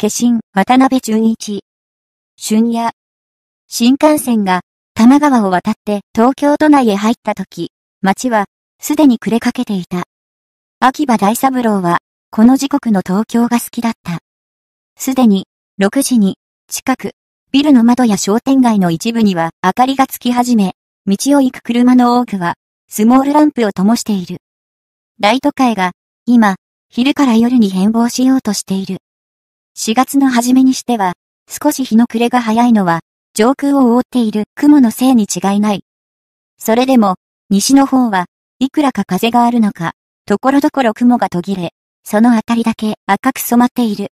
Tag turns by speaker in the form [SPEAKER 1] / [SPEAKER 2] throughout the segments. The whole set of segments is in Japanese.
[SPEAKER 1] 化身、渡辺淳一。春夜。新幹線が、多摩川を渡って東京都内へ入った時、街は、すでに暮れかけていた。秋葉大三郎は、この時刻の東京が好きだった。すでに、6時に、近く、ビルの窓や商店街の一部には明かりがつき始め、道を行く車の多くは、スモールランプを灯している。大都会が、今、昼から夜に変貌しようとしている。4月の初めにしては、少し日の暮れが早いのは、上空を覆っている雲のせいに違いない。それでも、西の方はいくらか風があるのか、ところどころ雲が途切れ、そのあたりだけ赤く染まっている。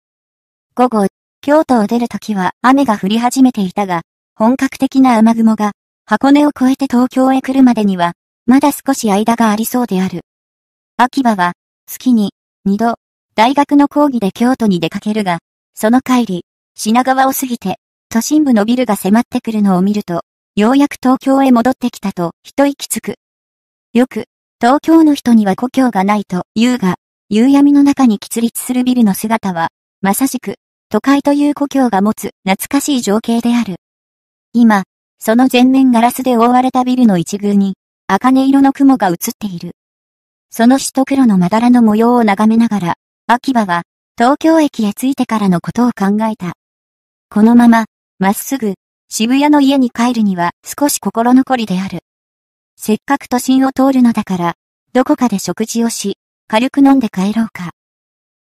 [SPEAKER 1] 午後、京都を出るときは雨が降り始めていたが、本格的な雨雲が箱根を越えて東京へ来るまでには、まだ少し間がありそうである。秋葉は、月に、二度、大学の講義で京都に出かけるが、その帰り、品川を過ぎて、都心部のビルが迫ってくるのを見ると、ようやく東京へ戻ってきたと一息つく。よく、東京の人には故郷がないと言うが、夕闇の中に喫立するビルの姿は、まさしく、都会という故郷が持つ懐かしい情景である。今、その全面ガラスで覆われたビルの一群に、茜色の雲が映っている。その一黒のまだらの模様を眺めながら、秋葉は、東京駅へ着いてからのことを考えた。このまま、まっすぐ、渋谷の家に帰るには少し心残りである。せっかく都心を通るのだから、どこかで食事をし、軽く飲んで帰ろうか。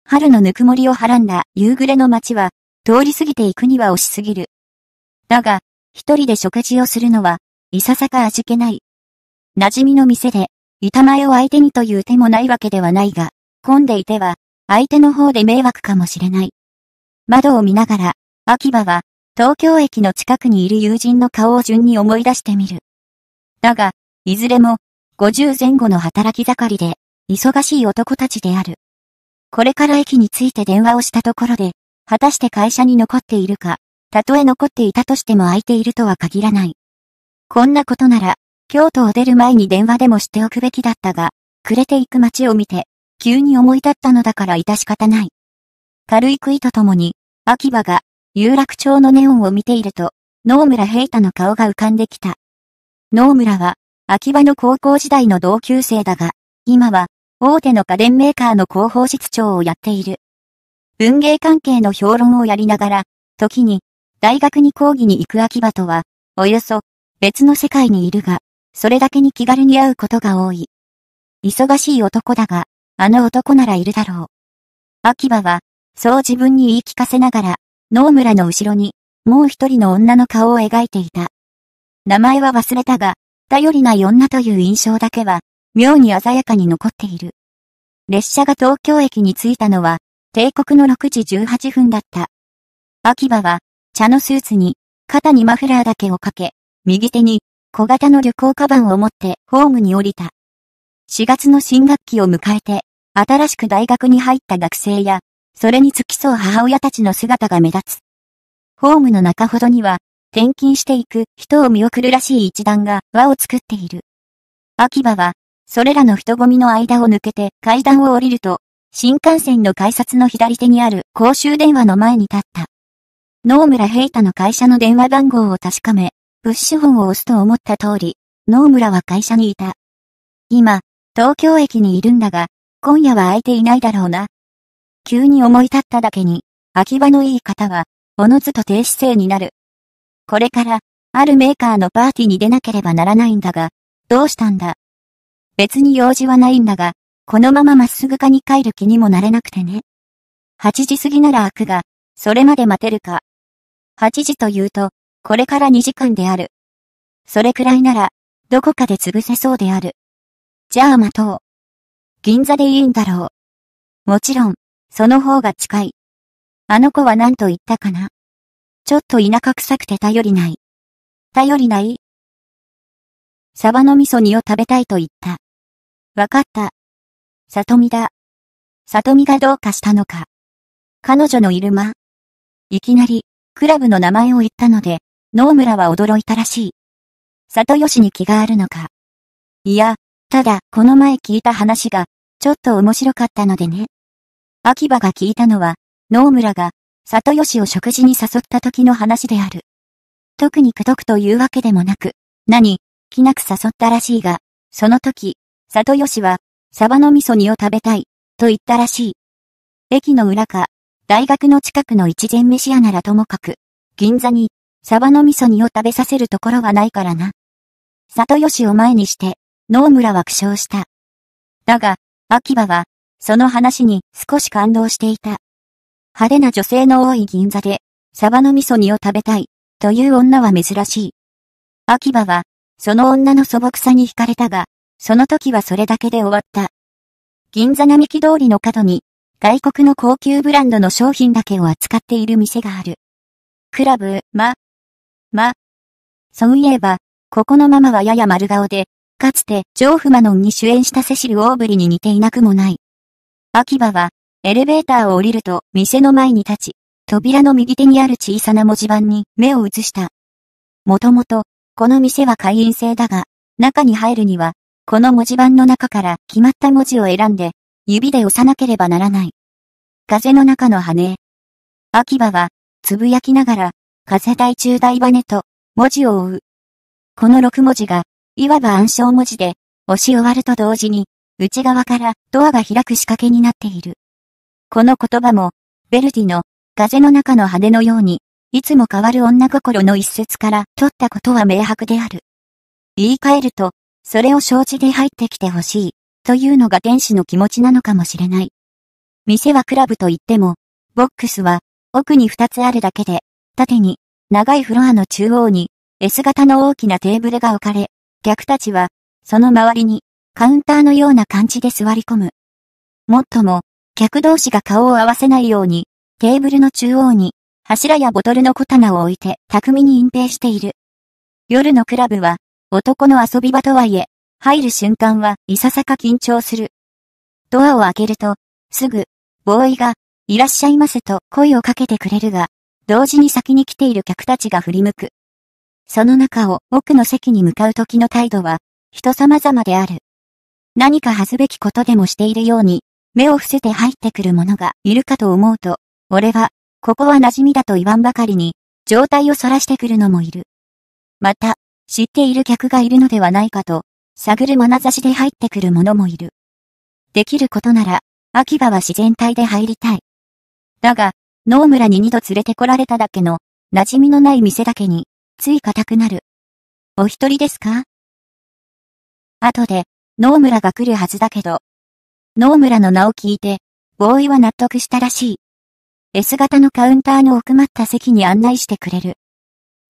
[SPEAKER 1] 春のぬくもりをはらんだ夕暮れの街は、通り過ぎていくには惜しすぎる。だが、一人で食事をするのは、いささか味気ない。馴染みの店で、板前を相手にという手もないわけではないが、混んでいては、相手の方で迷惑かもしれない。窓を見ながら、秋葉は、東京駅の近くにいる友人の顔を順に思い出してみる。だが、いずれも、50前後の働き盛りで、忙しい男たちである。これから駅について電話をしたところで、果たして会社に残っているか、たとえ残っていたとしても空いているとは限らない。こんなことなら、京都を出る前に電話でもしておくべきだったが、暮れていく街を見て、急に思い立ったのだから致し方ない。軽いいとともに、秋葉が、有楽町のネオンを見ていると、野村平太の顔が浮かんできた。野村は、秋葉の高校時代の同級生だが、今は、大手の家電メーカーの広報室長をやっている。文芸関係の評論をやりながら、時に、大学に講義に行く秋葉とは、およそ、別の世界にいるが、それだけに気軽に会うことが多い。忙しい男だが、あの男ならいるだろう。秋葉は、そう自分に言い聞かせながら、野村の後ろに、もう一人の女の顔を描いていた。名前は忘れたが、頼りない女という印象だけは、妙に鮮やかに残っている。列車が東京駅に着いたのは、帝国の6時18分だった。秋葉は、茶のスーツに、肩にマフラーだけをかけ、右手に、小型の旅行カバンを持ってホームに降りた。4月の新学期を迎えて、新しく大学に入った学生や、それに付き添う母親たちの姿が目立つ。ホームの中ほどには、転勤していく人を見送るらしい一団が輪を作っている。秋葉は、それらの人混みの間を抜けて階段を降りると、新幹線の改札の左手にある公衆電話の前に立った。野村平太の会社の電話番号を確かめ、プッシュ本を押すと思った通り、野村は会社にいた。今、東京駅にいるんだが、今夜は空いていないだろうな。急に思い立っただけに、秋葉のいい方は、おのずと低姿勢になる。これから、あるメーカーのパーティーに出なければならないんだが、どうしたんだ。別に用事はないんだが、このまままっすぐかに帰る気にもなれなくてね。8時過ぎなら開くが、それまで待てるか。8時というと、これから2時間である。それくらいなら、どこかで潰せそうである。じゃあ待とう。銀座でいいんだろう。もちろん、その方が近い。あの子は何と言ったかな。ちょっと田舎臭くて頼りない。頼りないサバの味噌煮を食べたいと言った。わかった。里美だ。里美がどうかしたのか。彼女のいる間。いきなり、クラブの名前を言ったので、野村は驚いたらしい。里吉に気があるのか。いや、ただ、この前聞いた話が、ちょっと面白かったのでね。秋葉が聞いたのは、野村が、里吉を食事に誘った時の話である。特にくどくというわけでもなく、何、気なく誘ったらしいが、その時、里吉は、サバの味噌煮を食べたい、と言ったらしい。駅の裏か、大学の近くの一膳飯屋ならともかく、銀座に、サバの味噌煮を食べさせるところはないからな。里吉を前にして、能村は苦笑した。だが、秋葉は、その話に少し感動していた。派手な女性の多い銀座で、サバの味噌煮を食べたい、という女は珍しい。秋葉は、その女の素朴さに惹かれたが、その時はそれだけで終わった。銀座並木通りの角に、外国の高級ブランドの商品だけを扱っている店がある。クラブ、ま、ま。そういえば、ここのママはやや丸顔で、かつて、ジョーフマノンに主演したセシル・オーブリに似ていなくもない。秋葉は、エレベーターを降りると、店の前に立ち、扉の右手にある小さな文字盤に目を移した。もともと、この店は会員制だが、中に入るには、この文字盤の中から決まった文字を選んで、指で押さなければならない。風の中の羽。秋葉は、つぶやきながら、風大中大羽と、文字を追う。この6文字が、いわば暗証文字で、押し終わると同時に、内側からドアが開く仕掛けになっている。この言葉も、ベルディの、風の中の羽のように、いつも変わる女心の一節から取ったことは明白である。言い換えると、それを承知で入ってきてほしい、というのが天使の気持ちなのかもしれない。店はクラブと言っても、ボックスは、奥に2つあるだけで、縦に、長いフロアの中央に、S 型の大きなテーブルが置かれ、客たちは、その周りに、カウンターのような感じで座り込む。もっとも、客同士が顔を合わせないように、テーブルの中央に、柱やボトルの小棚を置いて巧みに隠蔽している。夜のクラブは、男の遊び場とはいえ、入る瞬間はいささか緊張する。ドアを開けると、すぐ、ボーイが、いらっしゃいませと声をかけてくれるが、同時に先に来ている客たちが振り向く。その中を奥の席に向かう時の態度は、人様々である。何か恥ずべきことでもしているように、目を伏せて入ってくる者がいるかと思うと、俺は、ここは馴染みだと言わんばかりに、状態をそらしてくるのもいる。また、知っている客がいるのではないかと、探る眼差しで入ってくる者もいる。できることなら、秋葉は自然体で入りたい。だが、農村に二度連れてこられただけの、馴染みのない店だけに、つい硬くなる。お一人ですか後で、野村が来るはずだけど。野村の名を聞いて、ボーイは納得したらしい。S 型のカウンターの奥まった席に案内してくれる。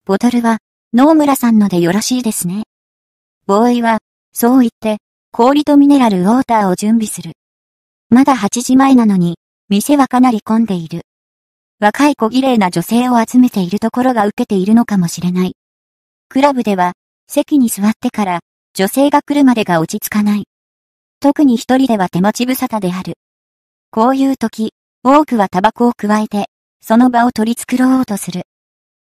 [SPEAKER 1] ボトルは、野村さんのでよろしいですね。ボーイは、そう言って、氷とミネラルウォーターを準備する。まだ8時前なのに、店はかなり混んでいる。若い小綺麗な女性を集めているところが受けているのかもしれない。クラブでは、席に座ってから、女性が来るまでが落ち着かない。特に一人では手持ち無沙汰である。こういう時、多くはタバコを加えて、その場を取り繕おうとする。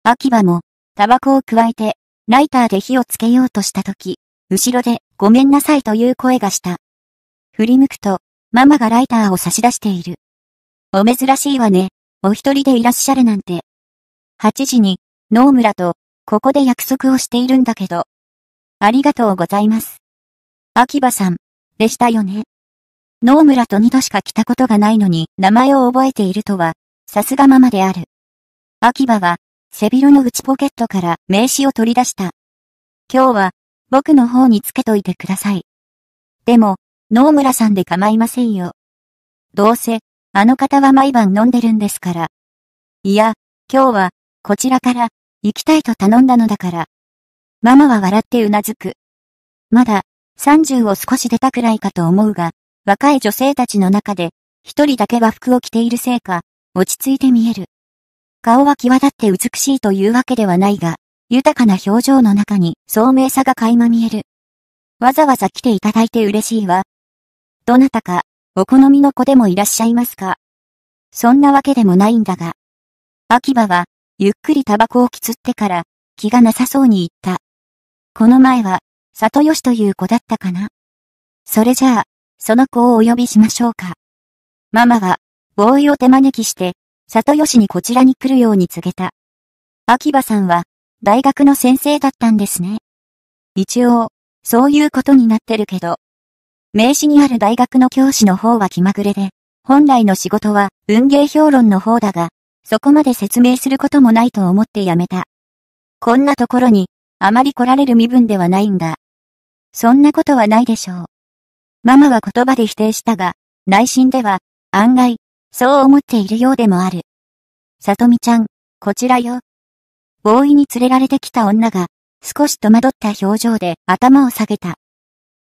[SPEAKER 1] 秋葉も、タバコを加えて、ライターで火をつけようとした時、後ろで、ごめんなさいという声がした。振り向くと、ママがライターを差し出している。お珍しいわね。お一人でいらっしゃるなんて。8時に、野村と、ここで約束をしているんだけど。ありがとうございます。秋葉さん、でしたよね。野村と2度しか来たことがないのに名前を覚えているとは、さすがママである。秋葉は、背広の内ポケットから名刺を取り出した。今日は、僕の方につけといてください。でも、野村さんで構いませんよ。どうせ、あの方は毎晩飲んでるんですから。いや、今日は、こちらから、行きたいと頼んだのだから。ママは笑ってうなずく。まだ、30を少し出たくらいかと思うが、若い女性たちの中で、一人だけ和服を着ているせいか、落ち着いて見える。顔は際立って美しいというわけではないが、豊かな表情の中に聡明さが垣間見える。わざわざ来ていただいて嬉しいわ。どなたかお好みの子でもいらっしゃいますかそんなわけでもないんだが。秋葉は、ゆっくりタバコをきつってから、気がなさそうに言った。この前は、里吉という子だったかな。それじゃあ、その子をお呼びしましょうか。ママは、ボーイを手招きして、里吉にこちらに来るように告げた。秋葉さんは、大学の先生だったんですね。一応、そういうことになってるけど、名刺にある大学の教師の方は気まぐれで、本来の仕事は文芸評論の方だが、そこまで説明することもないと思って辞めた。こんなところに、あまり来られる身分ではないんだ。そんなことはないでしょう。ママは言葉で否定したが、内心では、案外、そう思っているようでもある。さとみちゃん、こちらよ。ボーに連れられてきた女が、少し戸惑った表情で頭を下げた。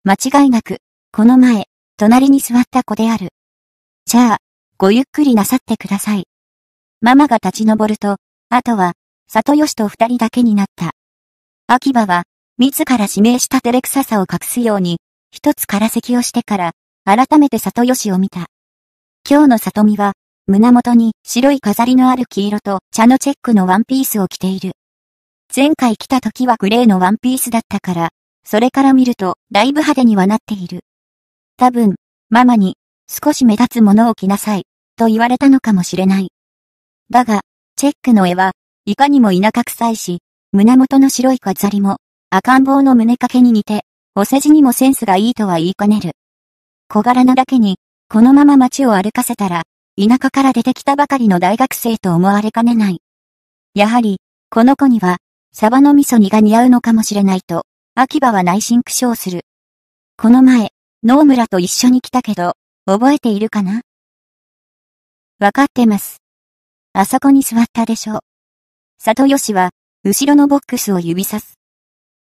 [SPEAKER 1] 間違いなく、この前、隣に座った子である。じゃあ、ごゆっくりなさってください。ママが立ち上ると、あとは、里吉と二人だけになった。秋葉は、自ら指名した照れくささを隠すように、一つ空席をしてから、改めて里吉を見た。今日の里美は、胸元に白い飾りのある黄色と茶のチェックのワンピースを着ている。前回来た時はグレーのワンピースだったから、それから見るとだいぶ派手にはなっている。多分、ママに、少し目立つものを着なさい、と言われたのかもしれない。だが、チェックの絵は、いかにも田舎臭いし、胸元の白い飾りも、赤ん坊の胸掛けに似て、お世辞にもセンスがいいとは言いかねる。小柄なだけに、このまま街を歩かせたら、田舎から出てきたばかりの大学生と思われかねない。やはり、この子には、サバの味噌煮が似合うのかもしれないと、秋葉は内心苦笑する。この前、野村と一緒に来たけど、覚えているかなわかってます。あそこに座ったでしょう。里吉は、後ろのボックスを指さす。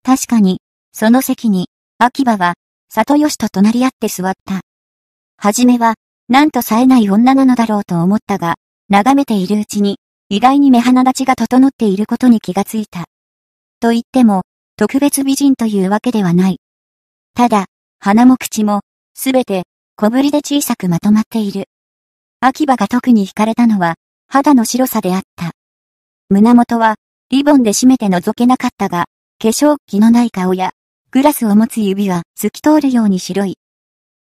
[SPEAKER 1] 確かに、その席に、秋葉は、里吉と隣り合って座った。はじめは、なんと冴えない女なのだろうと思ったが、眺めているうちに、意外に目鼻立ちが整っていることに気がついた。と言っても、特別美人というわけではない。ただ、鼻も口も、すべて、小ぶりで小さくまとまっている。秋葉が特に惹かれたのは、肌の白さであった。胸元は、リボンで締めて覗けなかったが、化粧気のない顔や、グラスを持つ指は透き通るように白い。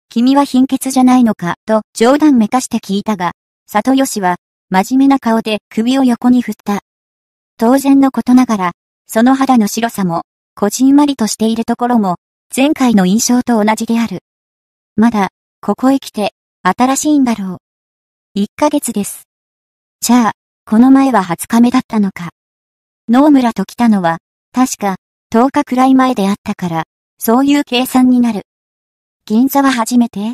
[SPEAKER 1] 君は貧血じゃないのか、と冗談めかして聞いたが、里吉は、真面目な顔で首を横に振った。当然のことながら、その肌の白さも、こじんまりとしているところも、前回の印象と同じである。まだ、ここへ来て、新しいんだろう。1ヶ月です。じゃあ、この前は20日目だったのか。野村と来たのは、確か、10日くらい前であったから、そういう計算になる。銀座は初めて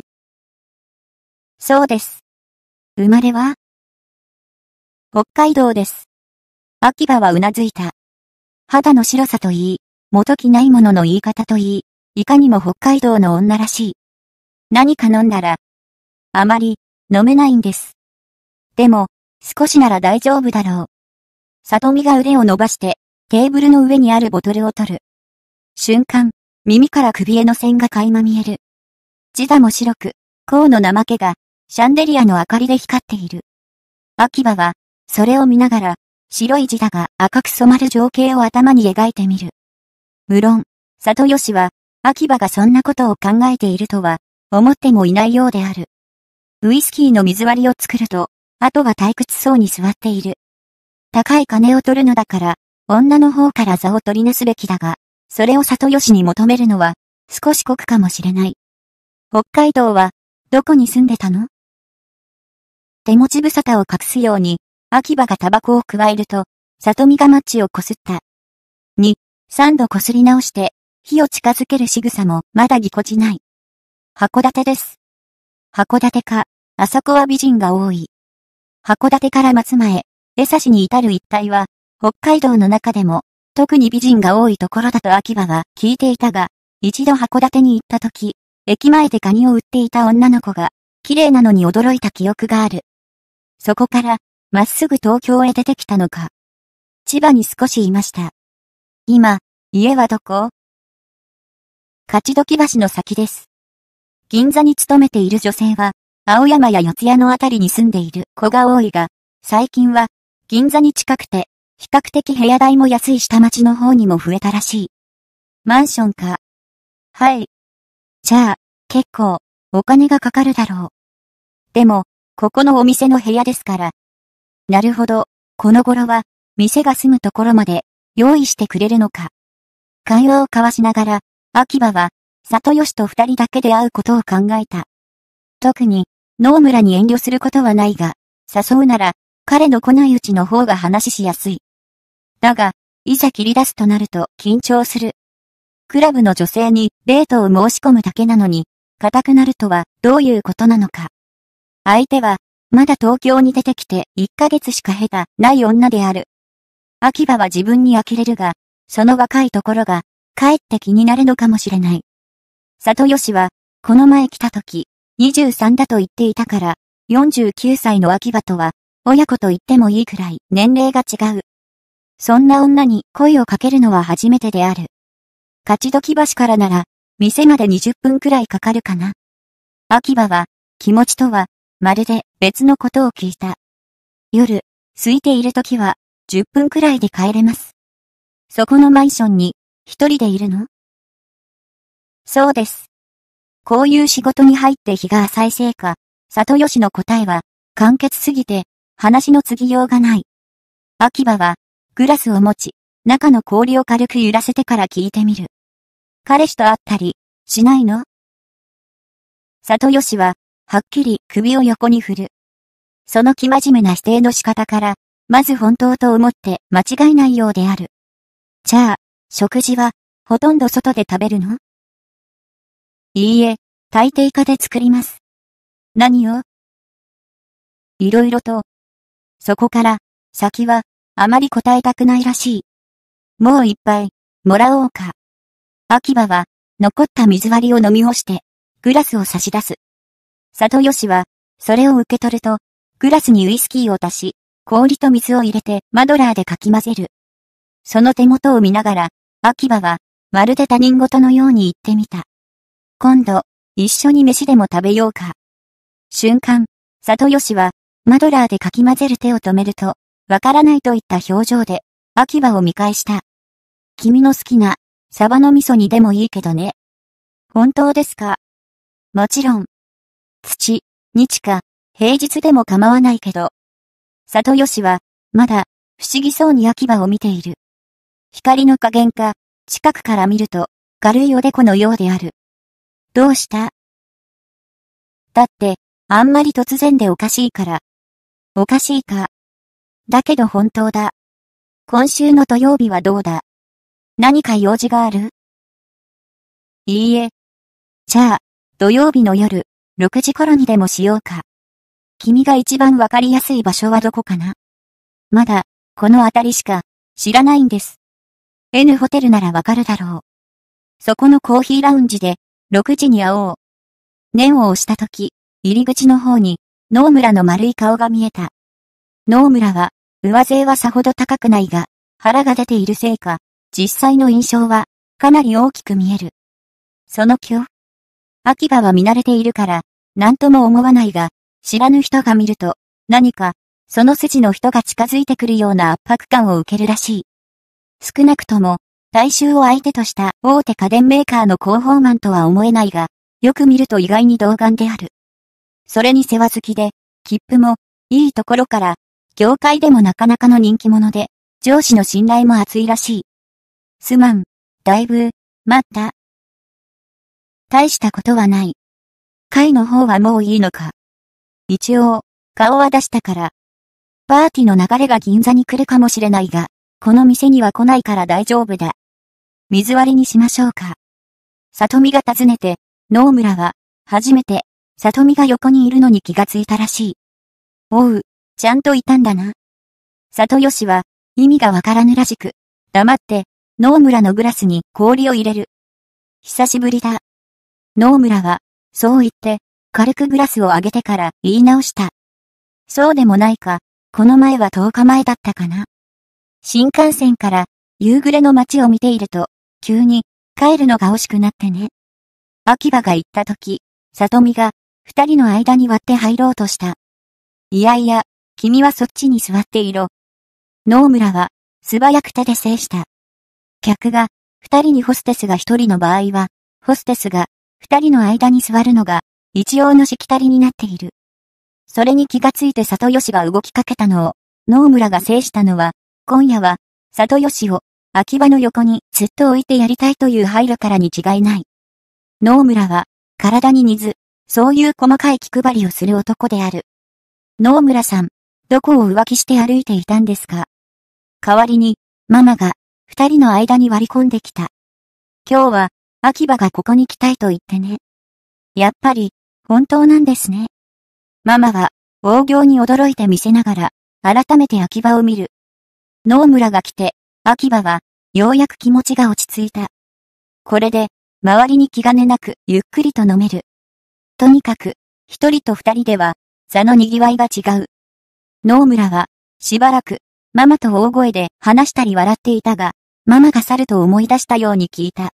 [SPEAKER 1] そうです。生まれは北海道です。秋葉はうなずいた。肌の白さといい、元気ないものの言い方といい、いかにも北海道の女らしい。何か飲んだら、あまり、飲めないんです。でも、少しなら大丈夫だろう。里見が腕を伸ばして、テーブルの上にあるボトルを取る。瞬間、耳から首への線が垣間見える。字だも白く、甲の怠けが、シャンデリアの明かりで光っている。秋葉は、それを見ながら、白い字だが赤く染まる情景を頭に描いてみる。無論、里吉は、秋葉がそんなことを考えているとは、思ってもいないようである。ウイスキーの水割りを作ると、あとは退屈そうに座っている。高い金を取るのだから、女の方から座を取りなすべきだが、それを里吉に求めるのは、少し酷かもしれない。北海道は、どこに住んでたの手持ち無沙汰を隠すように、秋葉がタバコを加えると、里見がマッチをこすった。に、三度こすり直して、火を近づける仕草もまだぎこちない。函館です。函館か、あそこは美人が多い。函館から松前、江差に至る一帯は、北海道の中でも、特に美人が多いところだと秋葉は聞いていたが、一度函館に行った時、駅前でカニを売っていた女の子が、綺麗なのに驚いた記憶がある。そこから、まっすぐ東京へ出てきたのか。千葉に少しいました。今、家はどこ勝どき橋の先です。銀座に勤めている女性は、青山や四谷のあたりに住んでいる子が多いが、最近は、銀座に近くて、比較的部屋代も安い下町の方にも増えたらしい。マンションか。はい。じゃあ、結構、お金がかかるだろう。でも、ここのお店の部屋ですから。なるほど、この頃は、店が住むところまで、用意してくれるのか。会話を交わしながら、秋葉は、里吉と二人だけで会うことを考えた。特に、野村に遠慮することはないが、誘うなら、彼の来ないうちの方が話しやすい。だが、いざ切り出すとなると緊張する。クラブの女性にデートを申し込むだけなのに、固くなるとはどういうことなのか。相手は、まだ東京に出てきて1ヶ月しか下手ない女である。秋葉は自分に呆れるが、その若いところが帰って気になるのかもしれない。里吉は、この前来た時、23だと言っていたから、49歳の秋葉とは、親子と言ってもいいくらい年齢が違う。そんな女に声をかけるのは初めてである。勝どき橋からなら、店まで20分くらいかかるかな。秋葉は、気持ちとは、まるで別のことを聞いた。夜、空いている時は、10分くらいで帰れます。そこのマンションに一人でいるのそうです。こういう仕事に入って日が浅いせいか、里吉の答えは、簡潔すぎて、話の継ぎようがない。秋葉は、グラスを持ち、中の氷を軽く揺らせてから聞いてみる。彼氏と会ったり、しないの里吉は、はっきり首を横に振る。その生真面目な否定の仕方から、まず本当と思って間違いないようである。じゃあ、食事は、ほとんど外で食べるのいいえ、大抵家で作ります。何をいろいろと。そこから、先は、あまり答えたくないらしい。もういっぱい、もらおうか。秋葉は、残った水割りを飲み干して、グラスを差し出す。里吉は、それを受け取ると、グラスにウイスキーを足し、氷と水を入れてマドラーでかき混ぜる。その手元を見ながら、秋葉は、まるで他人事のように言ってみた。今度、一緒に飯でも食べようか。瞬間、里吉は、マドラーでかき混ぜる手を止めると、わからないといった表情で、秋葉を見返した。君の好きな、サバの味噌煮でもいいけどね。本当ですかもちろん。土、日か、平日でも構わないけど。里吉は、まだ、不思議そうに秋葉を見ている。光の加減か、近くから見ると、軽いおでこのようである。どうしただって、あんまり突然でおかしいから。おかしいか。だけど本当だ。今週の土曜日はどうだ何か用事があるいいえ。じゃあ、土曜日の夜、6時頃にでもしようか。君が一番わかりやすい場所はどこかなまだ、このあたりしか、知らないんです。N ホテルならわかるだろう。そこのコーヒーラウンジで、6時に会おう。念を押した時、入り口の方に、ム村の丸い顔が見えた。ム村は、上背はさほど高くないが、腹が出ているせいか、実際の印象は、かなり大きく見える。その今日、秋葉は見慣れているから、なんとも思わないが、知らぬ人が見ると、何か、その筋の人が近づいてくるような圧迫感を受けるらしい。少なくとも、大衆を相手とした大手家電メーカーの広報マンとは思えないが、よく見ると意外に童顔である。それに世話好きで、切符も、いいところから、業界でもなかなかの人気者で、上司の信頼も厚いらしい。すまん、だいぶ、待った。大したことはない。会の方はもういいのか。一応、顔は出したから。パーティーの流れが銀座に来るかもしれないが、この店には来ないから大丈夫だ。水割りにしましょうか。里見が尋ねて、野村は、初めて、里美が横にいるのに気がついたらしい。おう、ちゃんといたんだな。里吉は、意味がわからぬらしく、黙って、野村のグラスに氷を入れる。久しぶりだ。野村は、そう言って、軽くグラスを上げてから言い直した。そうでもないか、この前は10日前だったかな。新幹線から夕暮れの街を見ていると、急に帰るのが惜しくなってね。秋葉が行った時、里見が二人の間に割って入ろうとした。いやいや、君はそっちに座っていろ。ム村は素早く手で制した。客が二人にホステスが一人の場合は、ホステスが二人の間に座るのが一応のしきたりになっている。それに気がついて里吉が動きかけたのを、ム村が制したのは、今夜は、里吉を、秋葉の横にずっと置いてやりたいという配慮からに違いない。野村は、体に水、そういう細かい気配りをする男である。野村さん、どこを浮気して歩いていたんですか代わりに、ママが、二人の間に割り込んできた。今日は、秋葉がここに来たいと言ってね。やっぱり、本当なんですね。ママは、大行に驚いて見せながら、改めて秋葉を見る。野村が来て、秋葉は、ようやく気持ちが落ち着いた。これで、周りに気兼ねなく、ゆっくりと飲める。とにかく、一人と二人では、座の賑わいが違う。野村は、しばらく、ママと大声で話したり笑っていたが、ママが去ると思い出したように聞いた。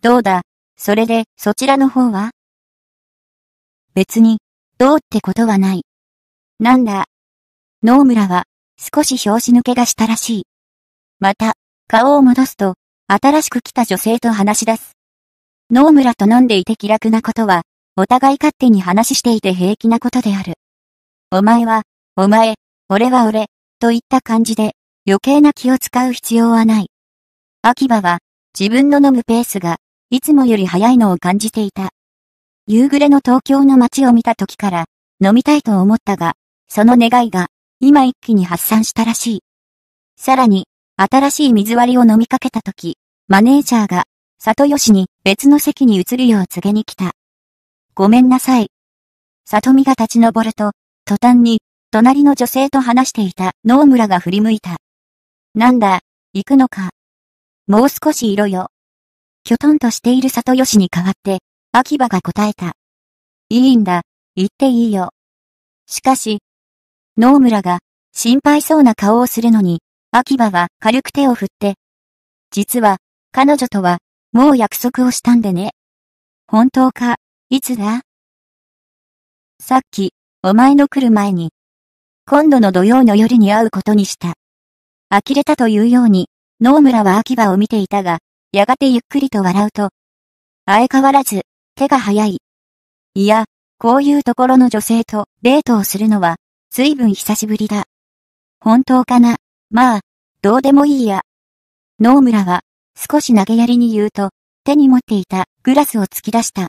[SPEAKER 1] どうだ、それで、そちらの方は別に、どうってことはない。なんだ。野村は、少し拍子抜けがしたらしい。また、顔を戻すと、新しく来た女性と話し出す。野村と飲んでいて気楽なことは、お互い勝手に話していて平気なことである。お前は、お前、俺は俺、といった感じで、余計な気を使う必要はない。秋葉は、自分の飲むペースが、いつもより早いのを感じていた。夕暮れの東京の街を見た時から、飲みたいと思ったが、その願いが、今一気に発散したらしい。さらに、新しい水割りを飲みかけたとき、マネージャーが、里吉に別の席に移るよう告げに来た。ごめんなさい。里美が立ち上ると、途端に、隣の女性と話していた野村が振り向いた。なんだ、行くのか。もう少しいろよ。きょとんとしている里吉に代わって、秋葉が答えた。いいんだ、行っていいよ。しかし、ム村が心配そうな顔をするのに、秋葉は軽く手を振って、実は彼女とはもう約束をしたんでね。本当か、いつださっき、お前の来る前に、今度の土曜の夜に会うことにした。呆れたというように、ム村は秋葉を見ていたが、やがてゆっくりと笑うと、相変わらず、手が早い。いや、こういうところの女性とデートをするのは、ずいぶん久しぶりだ。本当かなまあ、どうでもいいや。ム村は、少し投げやりに言うと、手に持っていたグラスを突き出した。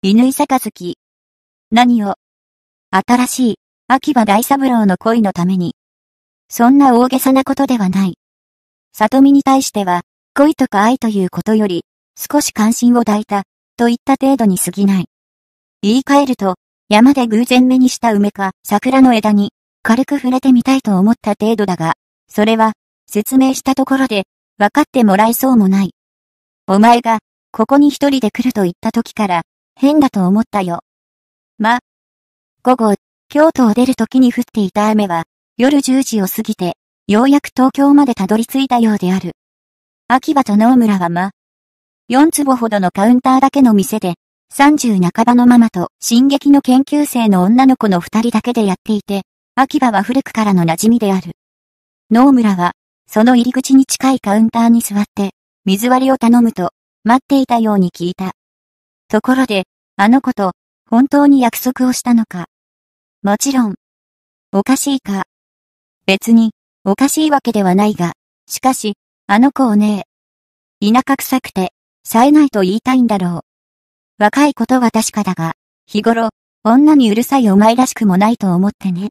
[SPEAKER 1] 犬井坂月。何を新しい、秋葉大三郎の恋のために。そんな大げさなことではない。里見に対しては、恋とか愛ということより、少し関心を抱いた、といった程度に過ぎない。言い換えると、山で偶然目にした梅か桜の枝に軽く触れてみたいと思った程度だが、それは説明したところで分かってもらえそうもない。お前がここに一人で来ると言った時から変だと思ったよ。ま、午後、京都を出る時に降っていた雨は夜10時を過ぎてようやく東京までたどり着いたようである。秋葉と野村はま、4坪ほどのカウンターだけの店で、30半ばのママと進撃の研究生の女の子の二人だけでやっていて、秋葉は古くからの馴染みである。ム村は、その入り口に近いカウンターに座って、水割りを頼むと、待っていたように聞いた。ところで、あの子と、本当に約束をしたのか。もちろん。おかしいか。別に、おかしいわけではないが、しかし、あの子をねえ。田舎臭くて、冴えないと言いたいんだろう。若いことは確かだが、日頃、女にうるさいお前らしくもないと思ってね。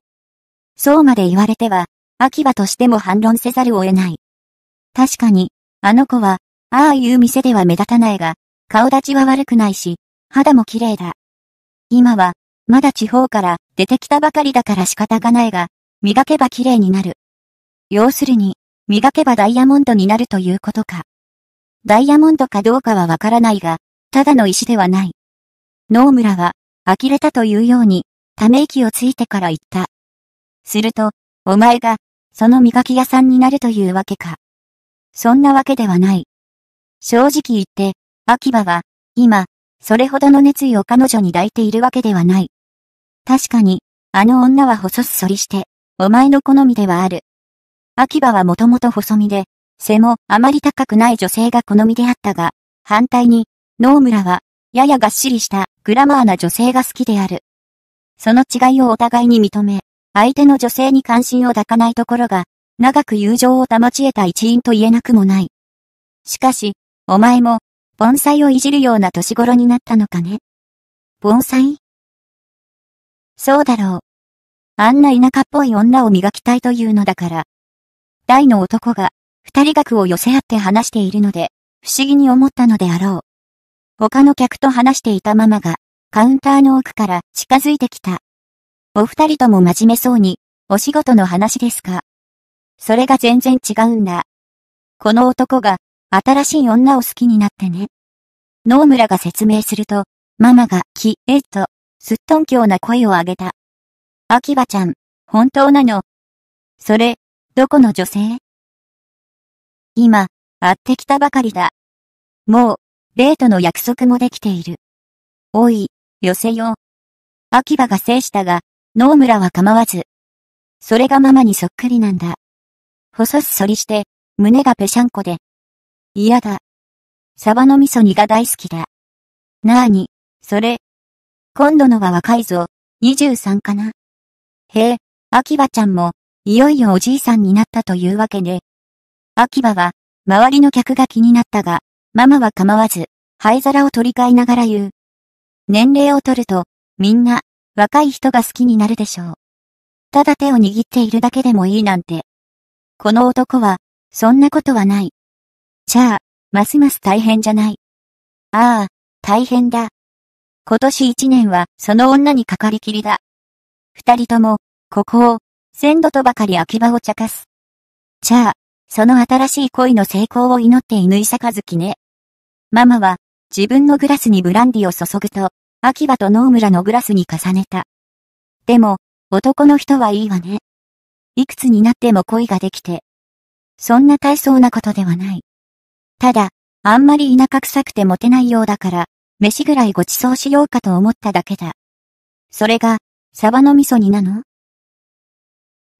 [SPEAKER 1] そうまで言われては、秋葉としても反論せざるを得ない。確かに、あの子は、ああいう店では目立たないが、顔立ちは悪くないし、肌も綺麗だ。今は、まだ地方から出てきたばかりだから仕方がないが、磨けば綺麗になる。要するに、磨けばダイヤモンドになるということか。ダイヤモンドかどうかはわからないが、ただの石ではない。ム村は、呆れたというように、ため息をついてから言った。すると、お前が、その磨き屋さんになるというわけか。そんなわけではない。正直言って、秋葉は、今、それほどの熱意を彼女に抱いているわけではない。確かに、あの女は細すそりして、お前の好みではある。秋葉はもともと細身で、背もあまり高くない女性が好みであったが、反対に、ノームラは、ややがっしりしたグラマーな女性が好きである。その違いをお互いに認め、相手の女性に関心を抱かないところが、長く友情を保ち得た一因と言えなくもない。しかし、お前も、盆栽をいじるような年頃になったのかね。盆栽そうだろう。あんな田舎っぽい女を磨きたいというのだから。大の男が、二人学を寄せ合って話しているので、不思議に思ったのであろう。他の客と話していたママが、カウンターの奥から近づいてきた。お二人とも真面目そうに、お仕事の話ですかそれが全然違うんだ。この男が、新しい女を好きになってね。ム村が説明すると、ママが、き、えっと、すっとんきょうな声を上げた。秋葉ちゃん、本当なのそれ、どこの女性今、会ってきたばかりだ。もう、デートの約束もできている。おい、寄せよう。秋葉が制したが、ム村は構わず。それがママにそっくりなんだ。細すそりして、胸がぺしゃんこで。嫌だ。サバの味噌煮が大好きだ。なあに、それ。今度のは若いぞ、23かな。へえ、秋葉ちゃんも、いよいよおじいさんになったというわけで、ね。秋葉は、周りの客が気になったが、ママは構わず、灰皿を取り替えながら言う。年齢を取ると、みんな、若い人が好きになるでしょう。ただ手を握っているだけでもいいなんて。この男は、そんなことはない。じゃあ、ますます大変じゃない。ああ、大変だ。今年一年はその女にかかりきりだ。二人とも、ここを、鮮度とばかり秋葉を茶化す。じゃあ、その新しい恋の成功を祈って犬井坂月ね。ママは、自分のグラスにブランディを注ぐと、秋葉と野村のグラスに重ねた。でも、男の人はいいわね。いくつになっても恋ができて。そんな大層なことではない。ただ、あんまり田舎臭くてモテないようだから、飯ぐらいご馳走しようかと思っただけだ。それが、サバの味噌煮なの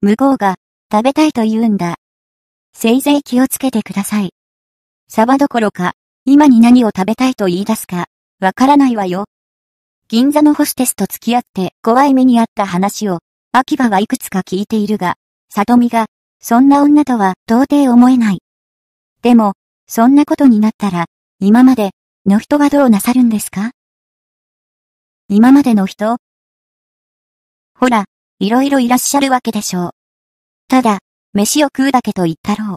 [SPEAKER 1] 向こうが、食べたいと言うんだ。せいぜい気をつけてください。サバどころか、今に何を食べたいと言い出すか、わからないわよ。銀座のホステスと付き合って怖い目にあった話を、秋葉はいくつか聞いているが、里美が、そんな女とは到底思えない。でも、そんなことになったら、今まで、の人はどうなさるんですか今までの人ほら、いろいろいらっしゃるわけでしょう。ただ、飯を食うだけと言ったろう。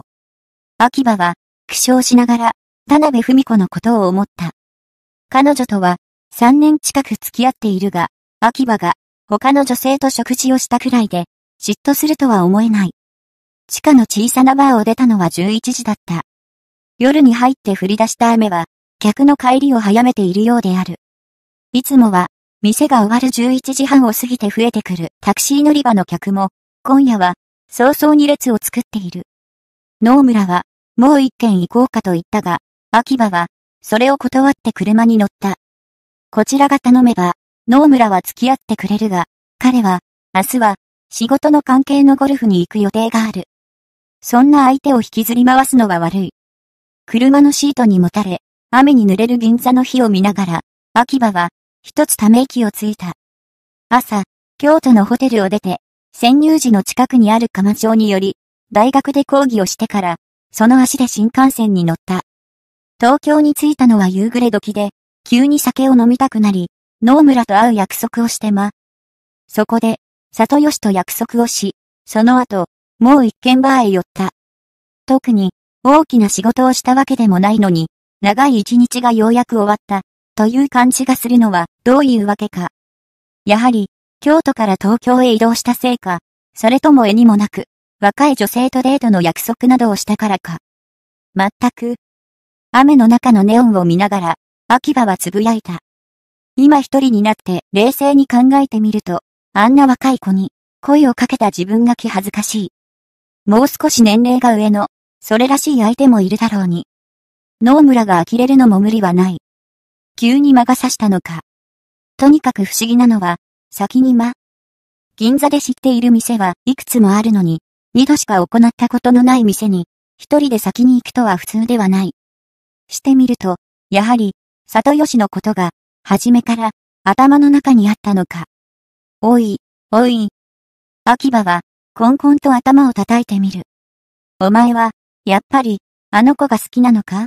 [SPEAKER 1] 秋葉は、苦笑しながら、田辺文子のことを思った。彼女とは、3年近く付き合っているが、秋葉が、他の女性と食事をしたくらいで、嫉妬するとは思えない。地下の小さなバーを出たのは11時だった。夜に入って降り出した雨は、客の帰りを早めているようである。いつもは、店が終わる11時半を過ぎて増えてくるタクシー乗り場の客も、今夜は、早々に列を作っている。ム村は、もう一軒行こうかと言ったが、秋葉は、それを断って車に乗った。こちらが頼めば、ム村は付き合ってくれるが、彼は、明日は、仕事の関係のゴルフに行く予定がある。そんな相手を引きずり回すのは悪い。車のシートにもたれ、雨に濡れる銀座の日を見ながら、秋葉は、一つため息をついた。朝、京都のホテルを出て、潜入時の近くにある釜町により、大学で講義をしてから、その足で新幹線に乗った。東京に着いたのは夕暮れ時で、急に酒を飲みたくなり、野村と会う約束をしてま。そこで、里吉と約束をし、その後、もう一軒バーへ寄った。特に、大きな仕事をしたわけでもないのに、長い一日がようやく終わった、という感じがするのは、どういうわけか。やはり、京都から東京へ移動したせいか、それとも絵にもなく、若い女性とデートの約束などをしたからか。全く、雨の中のネオンを見ながら、秋葉はつぶやいた。今一人になって冷静に考えてみると、あんな若い子に声をかけた自分が気恥ずかしい。もう少し年齢が上の、それらしい相手もいるだろうに。野村が呆れるのも無理はない。急に魔が差したのか。とにかく不思議なのは、先にま。銀座で知っている店はいくつもあるのに、二度しか行ったことのない店に、一人で先に行くとは普通ではない。してみると、やはり、里吉のことが、初めから、頭の中にあったのか。おい、おい。秋葉は、コンコンと頭を叩いてみる。お前は、やっぱり、あの子が好きなのか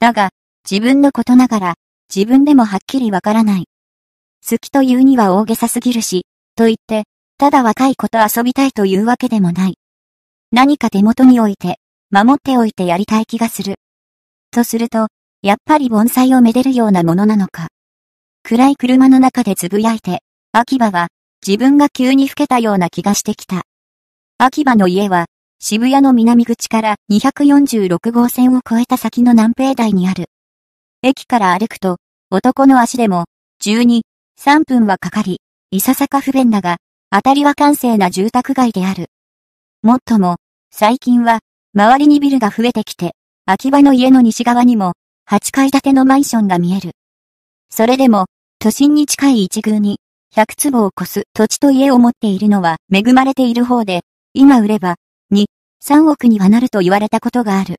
[SPEAKER 1] だが、自分のことながら、自分でもはっきりわからない。好きというには大げさすぎるし、と言って、ただ若い子と遊びたいというわけでもない。何か手元に置いて、守っておいてやりたい気がする。とすると、やっぱり盆栽をめでるようなものなのか。暗い車の中でつぶやいて、秋葉は、自分が急に老けたような気がしてきた。秋葉の家は、渋谷の南口から246号線を越えた先の南平台にある。駅から歩くと、男の足でも、12、3分はかかり、いささか不便だが、当たりは閑静な住宅街である。もっとも、最近は、周りにビルが増えてきて、秋葉の家の西側にも、8階建てのマンションが見える。それでも、都心に近い一宮に、100坪を超す土地と家を持っているのは恵まれている方で、今売れば、2、3億にはなると言われたことがある。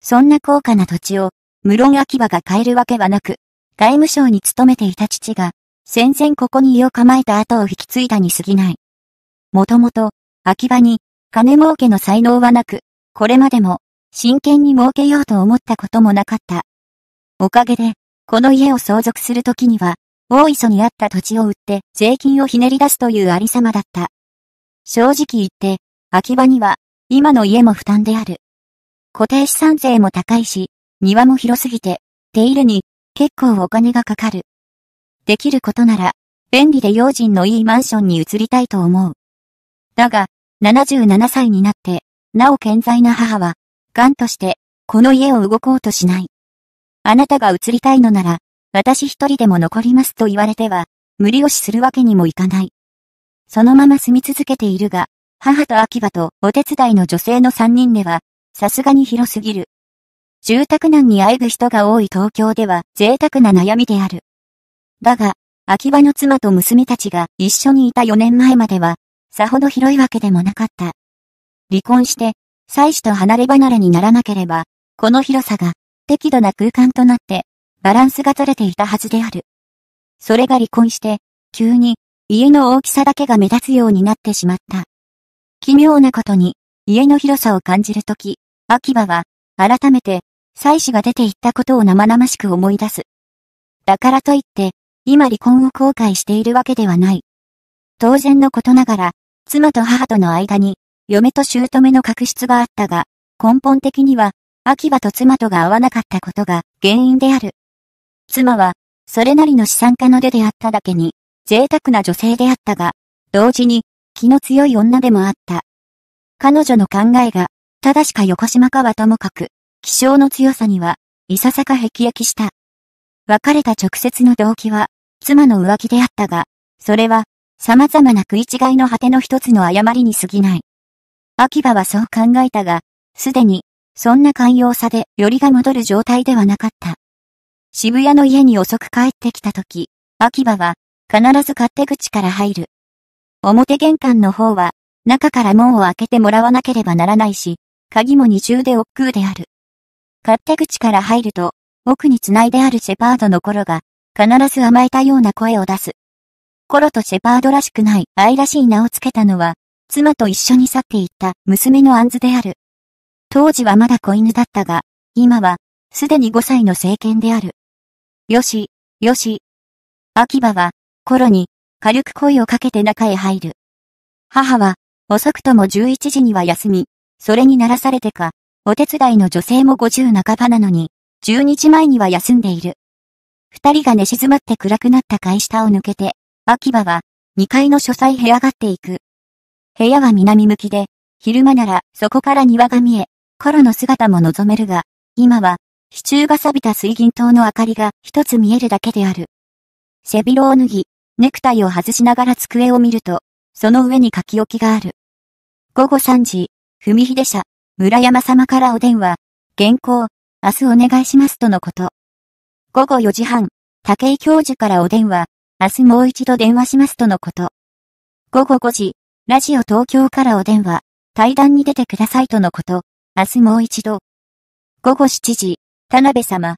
[SPEAKER 1] そんな高価な土地を、無論秋葉が買えるわけはなく、外務省に勤めていた父が、戦前ここに家を構えた後を引き継いだに過ぎない。もともと、秋葉に、金儲けの才能はなく、これまでも、真剣に儲けようと思ったこともなかった。おかげで、この家を相続するときには、大磯にあった土地を売って税金をひねり出すというありさまだった。正直言って、秋葉には、今の家も負担である。固定資産税も高いし、庭も広すぎて、手入れに、結構お金がかかる。できることなら、便利で用心のいいマンションに移りたいと思う。だが、77歳になって、なお健在な母は、癌として、この家を動こうとしない。あなたが移りたいのなら、私一人でも残りますと言われては、無理押しするわけにもいかない。そのまま住み続けているが、母と秋葉とお手伝いの女性の三人では、さすがに広すぎる。住宅難にあえぐ人が多い東京では贅沢な悩みである。だが、秋葉の妻と娘たちが一緒にいた4年前までは、さほど広いわけでもなかった。離婚して、妻子と離れ離れにならなければ、この広さが適度な空間となって、バランスが取れていたはずである。それが離婚して、急に家の大きさだけが目立つようになってしまった。奇妙なことに、家の広さを感じるとき、秋葉は、改めて、妻子が出て行ったことを生々しく思い出す。だからといって、今離婚を後悔しているわけではない。当然のことながら、妻と母との間に、嫁と姑の確執があったが、根本的には、秋葉と妻とが合わなかったことが原因である。妻は、それなりの資産家の出であっただけに、贅沢な女性であったが、同時に、気の強い女でもあった。彼女の考えが、正しか横島かはともかく、気性の強さには、いささか辟易した。別れた直接の動機は、妻の浮気であったが、それは、様々な食い違いの果ての一つの誤りに過ぎない。秋葉はそう考えたが、すでに、そんな寛容さで、よりが戻る状態ではなかった。渋谷の家に遅く帰ってきた時、秋葉は、必ず勝手口から入る。表玄関の方は、中から門を開けてもらわなければならないし、鍵も二重で億劫である。勝手口から入ると、奥に繋いであるシェパードの頃が、必ず甘えたような声を出す。コロとシェパードらしくない愛らしい名を付けたのは、妻と一緒に去っていった娘のアンズである。当時はまだ子犬だったが、今は、すでに5歳の政権である。よし、よし。秋葉は、コロに、軽く声をかけて中へ入る。母は、遅くとも11時には休み、それにならされてか、お手伝いの女性も50半ばなのに、12時前には休んでいる。二人が寝静まって暗くなった階下を抜けて、秋葉は、二階の書斎へ上がっていく。部屋は南向きで、昼間ならそこから庭が見え、コロの姿も望めるが、今は、支柱が錆びた水銀灯の明かりが一つ見えるだけである。背広を脱ぎ、ネクタイを外しながら机を見ると、その上に書き置きがある。午後三時、文秀社、村山様からお電話、原稿、明日お願いしますとのこと。午後4時半、武井教授からお電話、明日もう一度電話しますとのこと。午後5時、ラジオ東京からお電話、対談に出てくださいとのこと、明日もう一度。午後7時、田辺様。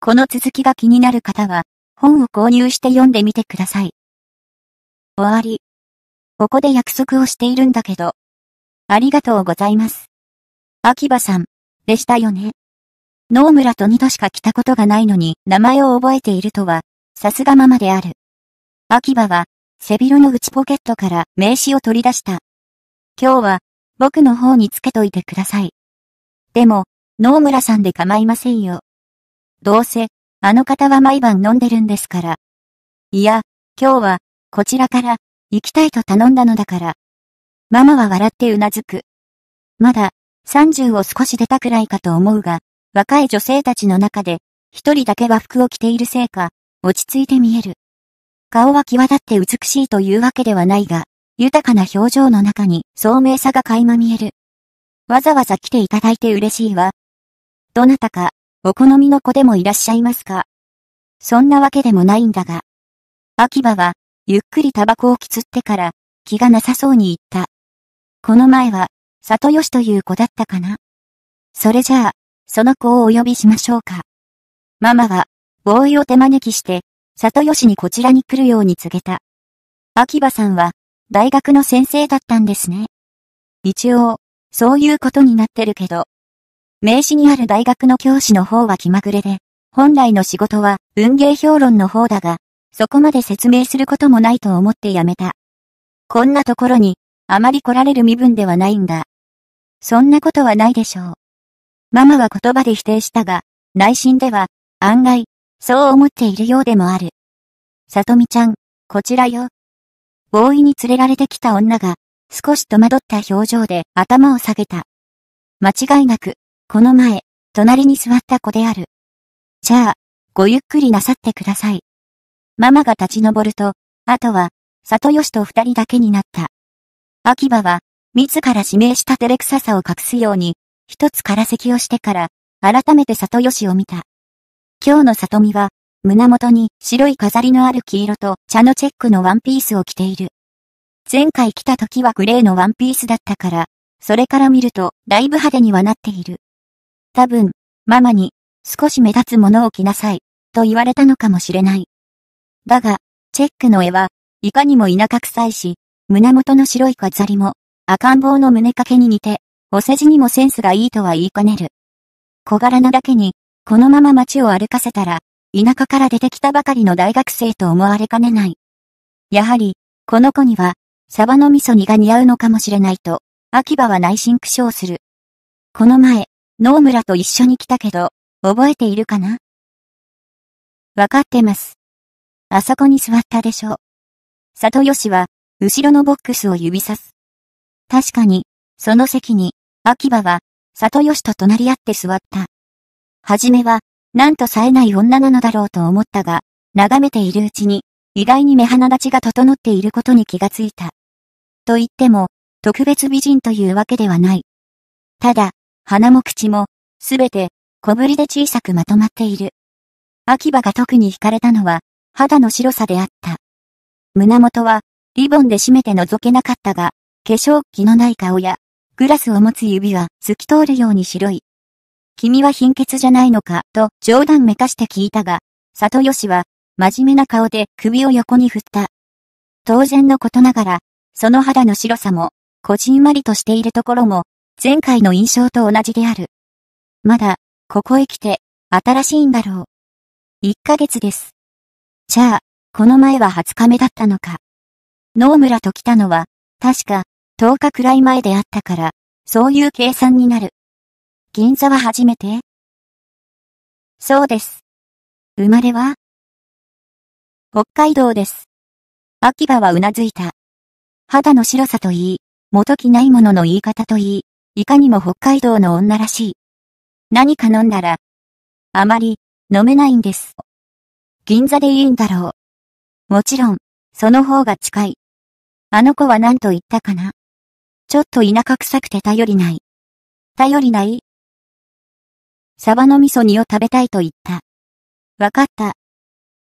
[SPEAKER 1] この続きが気になる方は、本を購入して読んでみてください。終わり。ここで約束をしているんだけど。ありがとうございます。秋葉さん、でしたよね。野村と二度しか来たことがないのに名前を覚えているとは、さすがママである。秋葉は、背広の内ポケットから名刺を取り出した。今日は、僕の方につけといてください。でも、野村さんで構いませんよ。どうせ、あの方は毎晩飲んでるんですから。いや、今日は、こちらから、行きたいと頼んだのだから。ママは笑ってうなずく。まだ、30を少し出たくらいかと思うが、若い女性たちの中で、一人だけ和服を着ているせいか、落ち着いて見える。顔は際立って美しいというわけではないが、豊かな表情の中に聡明さが垣間見える。わざわざ来ていただいて嬉しいわ。どなたか、お好みの子でもいらっしゃいますかそんなわけでもないんだが。秋葉は、ゆっくりタバコをきつってから、気がなさそうに言った。この前は、里吉という子だったかなそれじゃあ、その子をお呼びしましょうか。ママは、ボーイを手招きして、里吉にこちらに来るように告げた。秋葉さんは、大学の先生だったんですね。一応、そういうことになってるけど。名刺にある大学の教師の方は気まぐれで、本来の仕事は文芸評論の方だが、そこまで説明することもないと思ってやめた。こんなところに、あまり来られる身分ではないんだ。そんなことはないでしょう。ママは言葉で否定したが、内心では、案外、そう思っているようでもある。さとみちゃん、こちらよ。大いに連れられてきた女が、少し戸惑った表情で頭を下げた。間違いなく、この前、隣に座った子である。じゃあ、ごゆっくりなさってください。ママが立ち上ると、あとは、里吉と二人だけになった。秋葉は、自ら指名した照れくささを隠すように、一つ空席をしてから、改めて里吉を見た。今日の里見は、胸元に白い飾りのある黄色と茶のチェックのワンピースを着ている。前回来た時はグレーのワンピースだったから、それから見るとだいぶ派手にはなっている。多分、ママに少し目立つものを着なさい、と言われたのかもしれない。だが、チェックの絵はいかにも田舎臭いし、胸元の白い飾りも赤ん坊の胸掛けに似てお世辞にもセンスがいいとは言いかねる。小柄なだけに、このまま街を歩かせたら、田舎から出てきたばかりの大学生と思われかねない。やはり、この子には、サバの味噌煮が似合うのかもしれないと、秋葉は内心苦笑する。この前、野村と一緒に来たけど、覚えているかなわかってます。あそこに座ったでしょう。里吉は、後ろのボックスを指さす。確かに、その席に、秋葉は、里吉と隣り合って座った。はじめは、なんと冴えない女なのだろうと思ったが、眺めているうちに、意外に目鼻立ちが整っていることに気がついた。と言っても、特別美人というわけではない。ただ、鼻も口も、すべて、小ぶりで小さくまとまっている。秋葉が特に惹かれたのは、肌の白さであった。胸元は、リボンで締めて覗けなかったが、化粧気のない顔や、グラスを持つ指は透き通るように白い。君は貧血じゃないのかと冗談めかして聞いたが、里吉は真面目な顔で首を横に振った。当然のことながら、その肌の白さも、こじんまりとしているところも、前回の印象と同じである。まだ、ここへ来て、新しいんだろう。一ヶ月です。じゃあ、この前は二日目だったのか。野村と来たのは、確か、10日くらい前であったから、そういう計算になる。銀座は初めてそうです。生まれは北海道です。秋葉はうなずいた。肌の白さといい、元気ないものの言い方といい、いかにも北海道の女らしい。何か飲んだら、あまり、飲めないんです。銀座でいいんだろう。もちろん、その方が近い。あの子は何と言ったかなちょっと田舎臭くて頼りない。頼りないサバの味噌煮を食べたいと言った。わかった。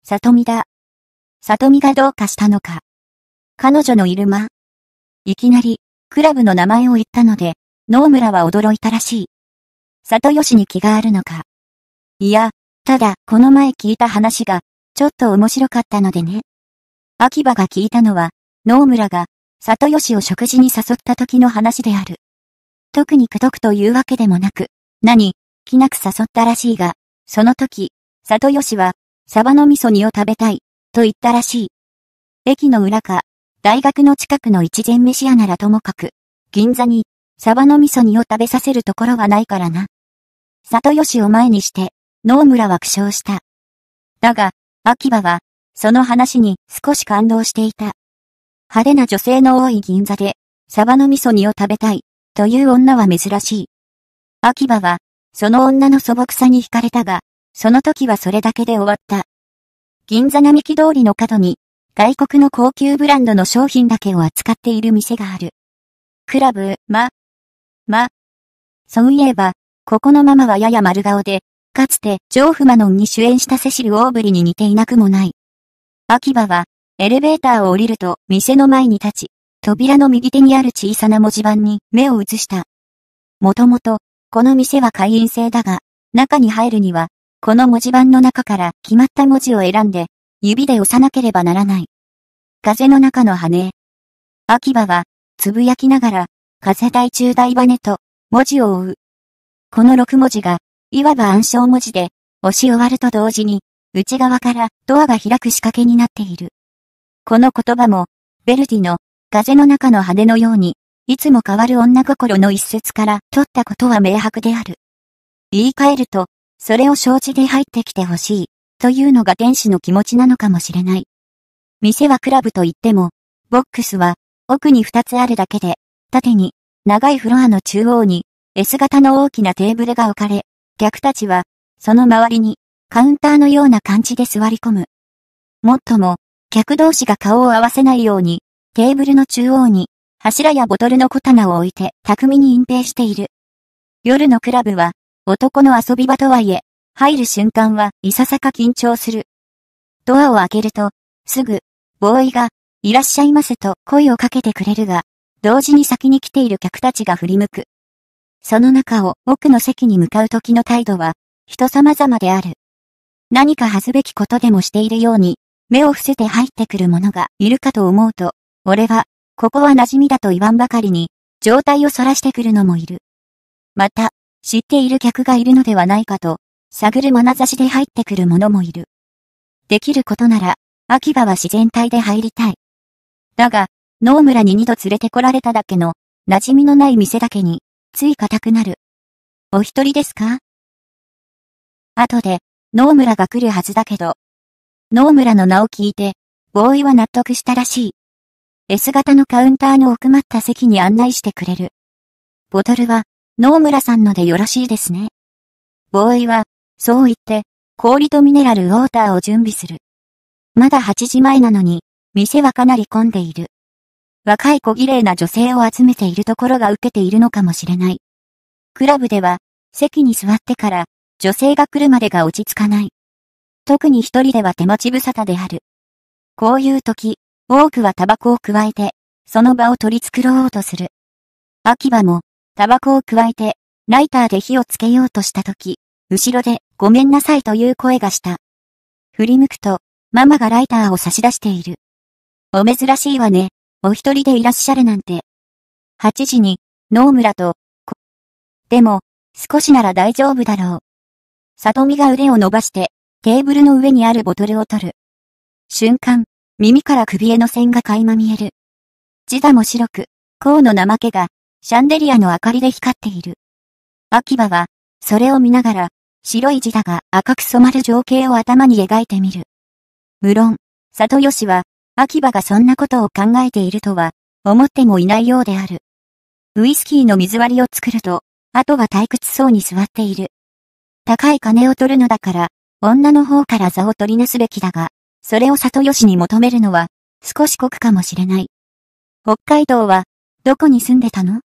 [SPEAKER 1] 里見だ。里美がどうかしたのか。彼女のいる間。いきなり、クラブの名前を言ったので、野村は驚いたらしい。里吉に気があるのか。いや、ただ、この前聞いた話が、ちょっと面白かったのでね。秋葉が聞いたのは、野村が、里吉を食事に誘った時の話である。特にくどくというわけでもなく、何、気なく誘ったらしいが、その時、里吉は、サバの味噌煮を食べたい、と言ったらしい。駅の裏か、大学の近くの一膳飯屋ならともかく、銀座に、サバの味噌煮を食べさせるところはないからな。里吉を前にして、野村は苦笑した。だが、秋葉は、その話に少し感動していた。派手な女性の多い銀座で、サバの味噌煮を食べたい、という女は珍しい。秋葉は、その女の素朴さに惹かれたが、その時はそれだけで終わった。銀座並木通りの角に、外国の高級ブランドの商品だけを扱っている店がある。クラブ、ま、ま。そういえば、ここのママはやや丸顔で、かつて、ジョーフマノンに主演したセシル・オーブリに似ていなくもない。秋葉は、エレベーターを降りると、店の前に立ち、扉の右手にある小さな文字盤に目を移した。もともと、この店は会員制だが、中に入るには、この文字盤の中から決まった文字を選んで、指で押さなければならない。風の中の羽。秋葉は、つぶやきながら、風台中大羽と、文字を追う。この6文字が、いわば暗証文字で、押し終わると同時に、内側からドアが開く仕掛けになっている。この言葉も、ベルディの、風の中の羽のように、いつも変わる女心の一節から取ったことは明白である。言い換えると、それを承知で入ってきてほしい、というのが天使の気持ちなのかもしれない。店はクラブと言っても、ボックスは、奥に二つあるだけで、縦に、長いフロアの中央に、S 型の大きなテーブルが置かれ、客たちは、その周りに、カウンターのような感じで座り込む。もっとも、客同士が顔を合わせないように、テーブルの中央に、柱やボトルの小棚を置いて巧みに隠蔽している。夜のクラブは、男の遊び場とはいえ、入る瞬間はいささか緊張する。ドアを開けると、すぐ、ボーイが、いらっしゃいませと声をかけてくれるが、同時に先に来ている客たちが振り向く。その中を奥の席に向かう時の態度は、人様々である。何か恥ずべきことでもしているように目を伏せて入ってくる者がいるかと思うと、俺は、ここは馴染みだと言わんばかりに、状態をらしてくるのもいる。また、知っている客がいるのではないかと、探る眼差しで入ってくる者もいる。できることなら、秋葉は自然体で入りたい。だが、野村に二度連れてこられただけの、馴染みのない店だけに、つい硬くなる。お一人ですか後で、野村が来るはずだけど、ノームラの名を聞いて、ボーイは納得したらしい。S 型のカウンターの奥まった席に案内してくれる。ボトルは、ノームラさんのでよろしいですね。ボーイは、そう言って、氷とミネラルウォーターを準備する。まだ8時前なのに、店はかなり混んでいる。若い小綺麗な女性を集めているところが受けているのかもしれない。クラブでは、席に座ってから、女性が来るまでが落ち着かない。特に一人では手持ち無沙汰である。こういう時、多くはタバコを加えて、その場を取り繕おうとする。秋葉も、タバコを加えて、ライターで火をつけようとした時、後ろで、ごめんなさいという声がした。振り向くと、ママがライターを差し出している。お珍しいわね、お一人でいらっしゃるなんて。8時に、ムラと、でも、少しなら大丈夫だろう。里見が腕を伸ばして、テーブルの上にあるボトルを取る。瞬間、耳から首への線が垣間見える。地だも白く、甲の怠けが、シャンデリアの明かりで光っている。秋葉は、それを見ながら、白い地だが赤く染まる情景を頭に描いてみる。無論、里吉は、秋葉がそんなことを考えているとは、思ってもいないようである。ウイスキーの水割りを作ると、あとは退屈そうに座っている。高い金を取るのだから、女の方から座を取りなすべきだが、それを里吉に求めるのは、少し酷かもしれない。北海道は、どこに住んでたの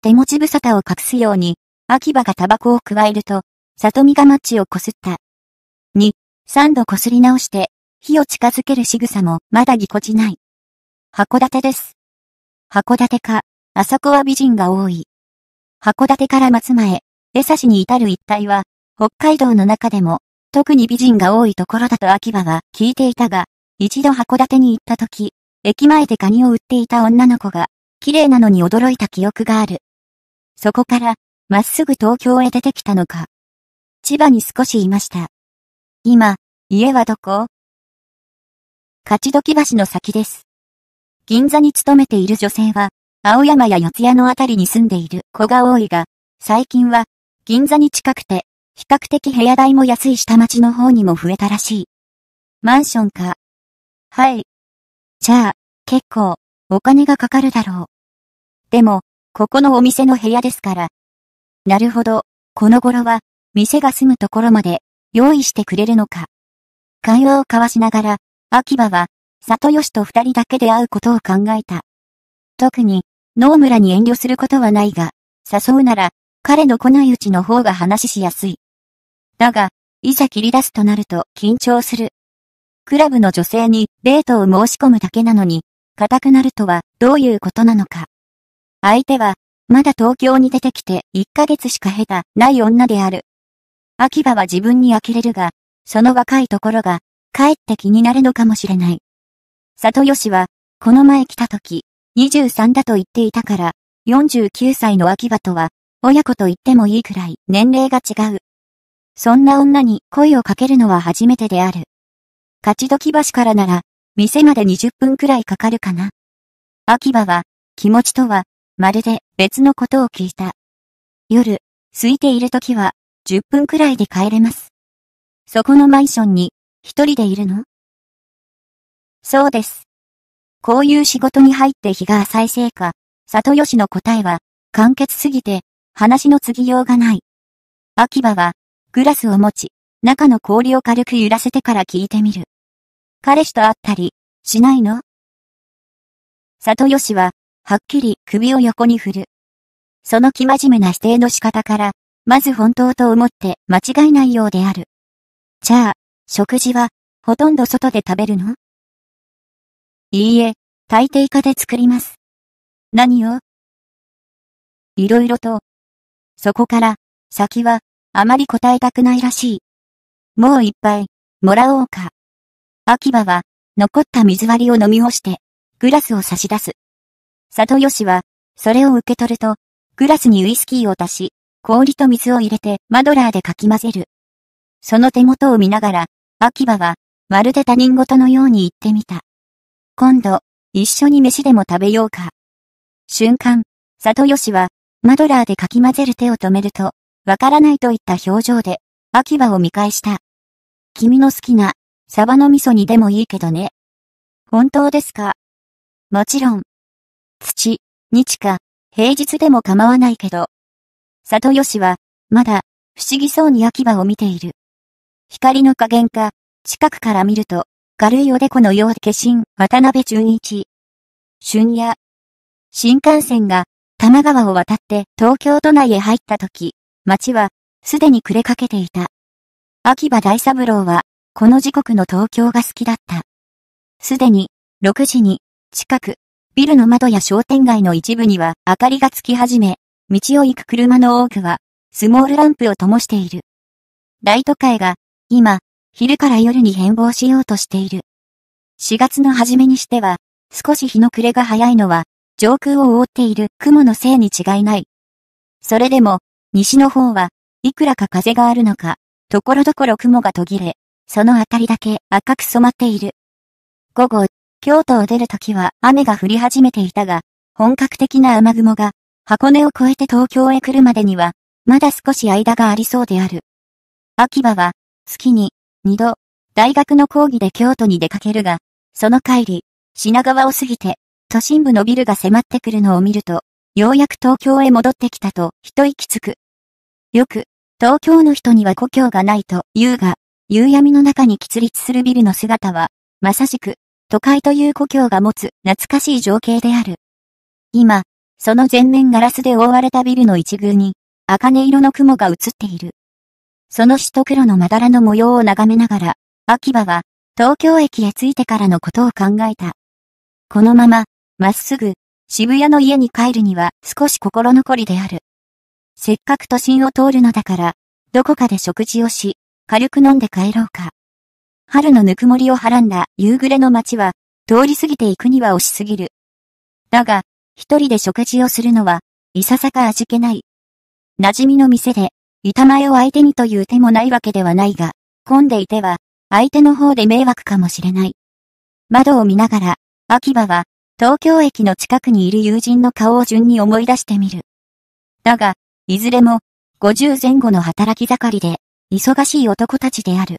[SPEAKER 1] 手持ち無沙汰を隠すように、秋葉がタバコを加えると、里美がマッチをこすった。に、三度こすり直して、火を近づける仕草もまだぎこちない。函館です。函館か、あそこは美人が多い。函館から松前、江差に至る一帯は、北海道の中でも、特に美人が多いところだと秋葉は聞いていたが、一度函館に行った時、駅前でカニを売っていた女の子が、綺麗なのに驚いた記憶がある。そこから、まっすぐ東京へ出てきたのか。千葉に少しいました。今、家はどこ勝どき橋の先です。銀座に勤めている女性は、青山や四谷のあたりに住んでいる子が多いが、最近は、銀座に近くて比較的部屋代も安い下町の方にも増えたらしい。マンションか。はい。じゃあ、結構、お金がかかるだろう。でも、ここのお店の部屋ですから。なるほど、この頃は、店が住むところまで、用意してくれるのか。会話を交わしながら、秋葉は、里吉と二人だけで会うことを考えた。特に、野村に遠慮することはないが、誘うなら、彼の来ないうちの方が話ししやすい。だが、いざ切り出すとなると緊張する。クラブの女性にデートを申し込むだけなのに、固くなるとはどういうことなのか。相手は、まだ東京に出てきて1ヶ月しか下手ない女である。秋葉は自分に呆れるが、その若いところが、かえって気になるのかもしれない。里吉は、この前来た時、23だと言っていたから、49歳の秋葉とは、親子と言ってもいいくらい年齢が違う。そんな女に声をかけるのは初めてである。勝時橋からなら、店まで20分くらいかかるかな。秋葉は、気持ちとは、まるで別のことを聞いた。夜、空いている時は、10分くらいで帰れます。そこのマンションに、一人でいるのそうです。こういう仕事に入って日が浅いせいか、里吉の答えは、簡潔すぎて、話の継ぎようがない。秋葉は、グラスを持ち、中の氷を軽く揺らせてから聞いてみる。彼氏と会ったり、しないの里吉は、はっきり首を横に振る。その生真面目な否定の仕方から、まず本当と思って間違いないようである。じゃあ、食事は、ほとんど外で食べるのいいえ、大抵家で作ります。何をいろいろと。そこから、先は、あまり答えたくないらしい。もう一杯、もらおうか。秋葉は、残った水割りを飲み干して、グラスを差し出す。里吉は、それを受け取ると、グラスにウイスキーを足し、氷と水を入れてマドラーでかき混ぜる。その手元を見ながら、秋葉は、まるで他人事のように言ってみた。今度、一緒に飯でも食べようか。瞬間、里吉は、マドラーでかき混ぜる手を止めると、わからないといった表情で、秋葉を見返した。君の好きな、サバの味噌にでもいいけどね。本当ですかもちろん。土、日か、平日でも構わないけど。里吉は、まだ、不思議そうに秋葉を見ている。光の加減か、近くから見ると、軽いおでこのようで化身、渡辺淳一。春夜。新幹線が、多摩川を渡って東京都内へ入った時、街は、すでに暮れかけていた。秋葉大三郎は、この時刻の東京が好きだった。すでに、6時に、近く、ビルの窓や商店街の一部には明かりがつき始め、道を行く車の多くは、スモールランプを灯している。大都会が、今、昼から夜に変貌しようとしている。4月の初めにしては、少し日の暮れが早いのは、上空を覆っている雲のせいに違いない。それでも、西の方は、いくらか風があるのか、ところどころ雲が途切れ、そのあたりだけ赤く染まっている。午後、京都を出るときは雨が降り始めていたが、本格的な雨雲が、箱根を越えて東京へ来るまでには、まだ少し間がありそうである。秋葉は、月に、二度、大学の講義で京都に出かけるが、その帰り、品川を過ぎて、都心部のビルが迫ってくるのを見ると、ようやく東京へ戻ってきたと一息つく。よく、東京の人には故郷がないと言うが、夕闇の中に喫立するビルの姿は、まさしく、都会という故郷が持つ懐かしい情景である。今、その全面ガラスで覆われたビルの一隅に、茜色の雲が映っている。その一黒のまだらの模様を眺めながら、秋葉は、東京駅へ着いてからのことを考えた。このまま、まっすぐ、渋谷の家に帰るには少し心残りである。せっかく都心を通るのだから、どこかで食事をし、軽く飲んで帰ろうか。春のぬくもりをはらんだ夕暮れの街は、通り過ぎていくには惜しすぎる。だが、一人で食事をするのは、いささか味気ない。馴染みの店で、板前を相手にという手もないわけではないが、混んでいては、相手の方で迷惑かもしれない。窓を見ながら、秋葉は、東京駅の近くにいる友人の顔を順に思い出してみる。だが、いずれも、50前後の働き盛りで、忙しい男たちである。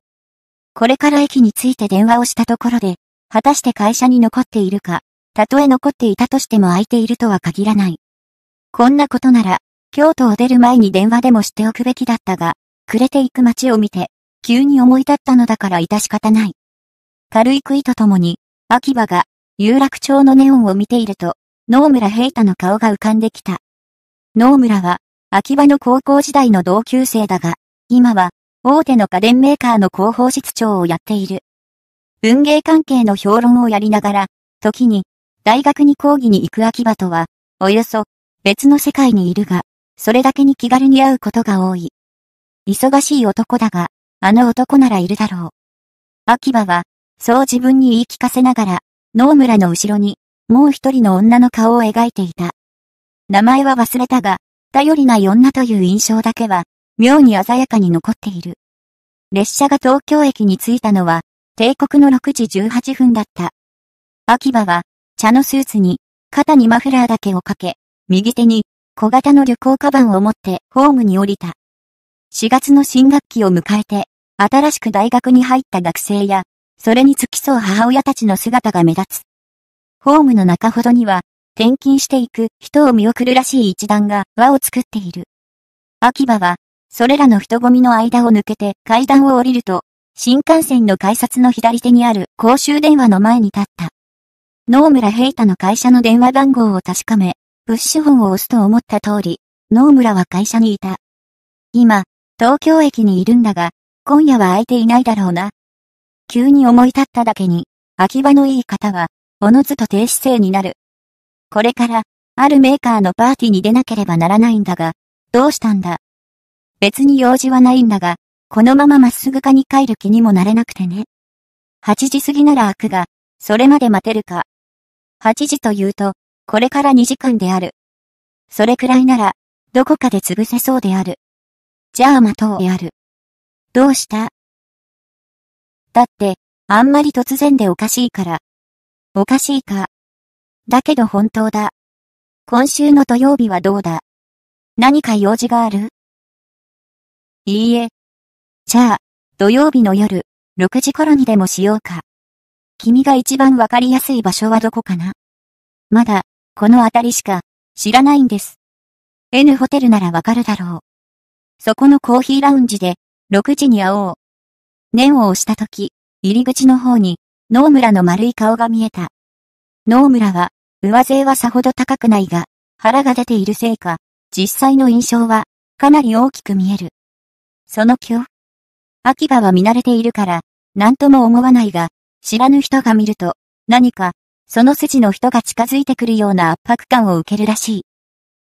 [SPEAKER 1] これから駅について電話をしたところで、果たして会社に残っているか、たとえ残っていたとしても空いているとは限らない。こんなことなら、京都を出る前に電話でもしておくべきだったが、暮れていく街を見て、急に思い立ったのだから致し方ない。軽いいとともに、秋葉が、有楽町のネオンを見ていると、野村平太の顔が浮かんできた。野村は、秋葉の高校時代の同級生だが、今は、大手の家電メーカーの広報室長をやっている。文芸関係の評論をやりながら、時に、大学に講義に行く秋葉とは、およそ、別の世界にいるが、それだけに気軽に会うことが多い。忙しい男だが、あの男ならいるだろう。秋葉は、そう自分に言い聞かせながら、ム村の後ろに、もう一人の女の顔を描いていた。名前は忘れたが、頼りない女という印象だけは、妙に鮮やかに残っている。列車が東京駅に着いたのは、帝国の6時18分だった。秋葉は、茶のスーツに、肩にマフラーだけをかけ、右手に、小型の旅行カバンを持ってホームに降りた。4月の新学期を迎えて、新しく大学に入った学生や、それに付き添う母親たちの姿が目立つ。ホームの中ほどには、転勤していく人を見送るらしい一団が輪を作っている。秋葉は、それらの人混みの間を抜けて階段を降りると、新幹線の改札の左手にある公衆電話の前に立った。野村平太の会社の電話番号を確かめ、プッシュ本を押すと思った通り、野村は会社にいた。今、東京駅にいるんだが、今夜は空いていないだろうな。急に思い立っただけに、秋葉のいい方は、おのずと低姿勢になる。これから、あるメーカーのパーティーに出なければならないんだが、どうしたんだ別に用事はないんだが、このまままっすぐかに帰る気にもなれなくてね。8時過ぎなら開くが、それまで待てるか。8時というと、これから2時間である。それくらいなら、どこかで潰せそうである。じゃあ待とうである。どうしただって、あんまり突然でおかしいから。おかしいか。だけど本当だ。今週の土曜日はどうだ何か用事があるいいえ。じゃあ、土曜日の夜、6時頃にでもしようか。君が一番わかりやすい場所はどこかなまだ、この辺りしか、知らないんです。N ホテルならわかるだろう。そこのコーヒーラウンジで、6時に会おう。念を押した時、入り口の方に、野村の丸い顔が見えた。野村は、上勢はさほど高くないが、腹が出ているせいか、実際の印象は、かなり大きく見える。その今日、秋葉は見慣れているから、何とも思わないが、知らぬ人が見ると、何か、その筋の人が近づいてくるような圧迫感を受けるらしい。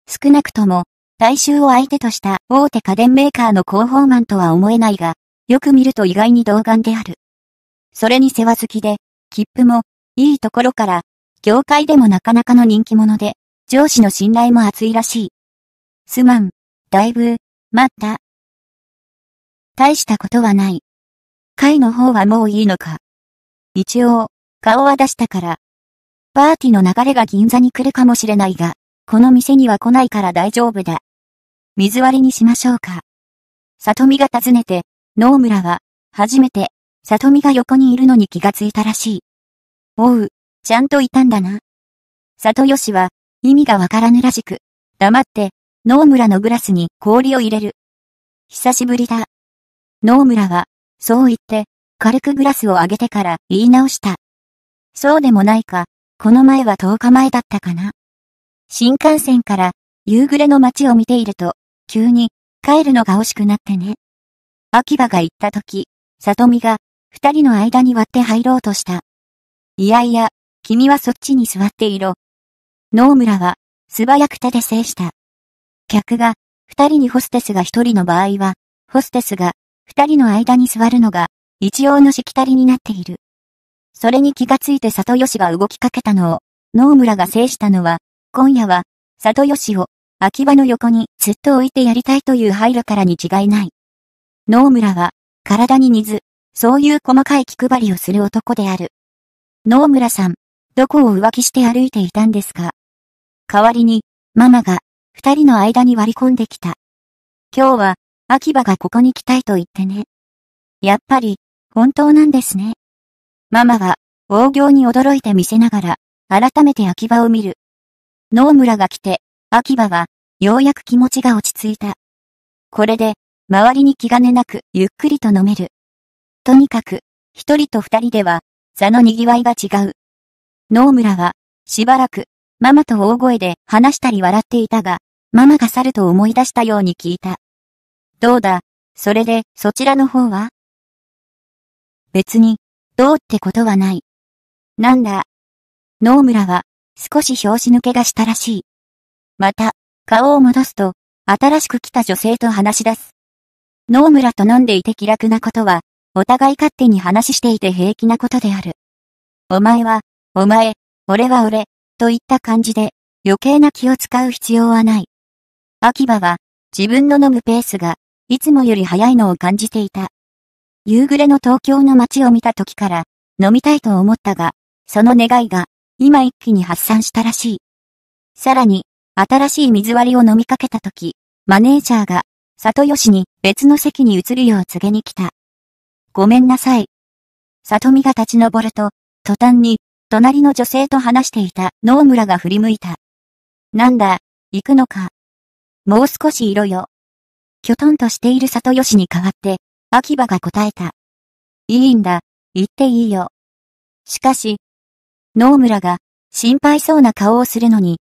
[SPEAKER 1] 少なくとも、大衆を相手とした大手家電メーカーの広報マンとは思えないが、よく見ると意外に童顔である。それに世話好きで、切符も、いいところから、業界でもなかなかの人気者で、上司の信頼も厚いらしい。すまん、だいぶ、待った。大したことはない。会の方はもういいのか。一応、顔は出したから。パーティーの流れが銀座に来るかもしれないが、この店には来ないから大丈夫だ。水割りにしましょうか。里美が訪ねて、野村は、初めて、里美が横にいるのに気がついたらしい。おう、ちゃんといたんだな。里吉は、意味がわからぬらしく、黙って、野村のグラスに氷を入れる。久しぶりだ。野村は、そう言って、軽くグラスを上げてから言い直した。そうでもないか、この前は10日前だったかな。新幹線から夕暮れの街を見ていると、急に帰るのが惜しくなってね。秋葉が行った時、里美が二人の間に割って入ろうとした。いやいや、君はそっちに座っていろ。野村は、素早く手で制した。客が、二人にホステスが一人の場合は、ホステスが、二人の間に座るのが、一応のしきたりになっている。それに気がついて里吉が動きかけたのを、野村が制したのは、今夜は、里吉を、秋葉の横にずっと置いてやりたいという配慮からに違いない。野村は、体に水、そういう細かい気配りをする男である。野村さん、どこを浮気して歩いていたんですか代わりに、ママが、二人の間に割り込んできた。今日は、秋葉がここに来たいと言ってね。やっぱり、本当なんですね。ママは、大行に驚いて見せながら、改めて秋葉を見る。ム村が来て、秋葉は、ようやく気持ちが落ち着いた。これで、周りに気兼ねなく、ゆっくりと飲める。とにかく、一人と二人では、座の賑わいが違う。野村は、しばらく、ママと大声で話したり笑っていたが、ママが去ると思い出したように聞いた。どうだ、それで、そちらの方は別に、どうってことはない。なんだ。野村は、少し拍子抜けがしたらしい。また、顔を戻すと、新しく来た女性と話し出す。野村と飲んでいて気楽なことは、お互い勝手に話していて平気なことである。お前は、お前、俺は俺、といった感じで、余計な気を使う必要はない。秋葉は、自分の飲むペースが、いつもより早いのを感じていた。夕暮れの東京の街を見た時から、飲みたいと思ったが、その願いが、今一気に発散したらしい。さらに、新しい水割りを飲みかけた時、マネージャーが、里吉に別の席に移るよう告げに来た。ごめんなさい。里見が立ち上ると、途端に隣の女性と話していた野村が振り向いた。なんだ、行くのか。もう少しいろよ。きょとんとしている里吉に代わって、秋葉が答えた。いいんだ、行っていいよ。しかし、野村が心配そうな顔をするのに、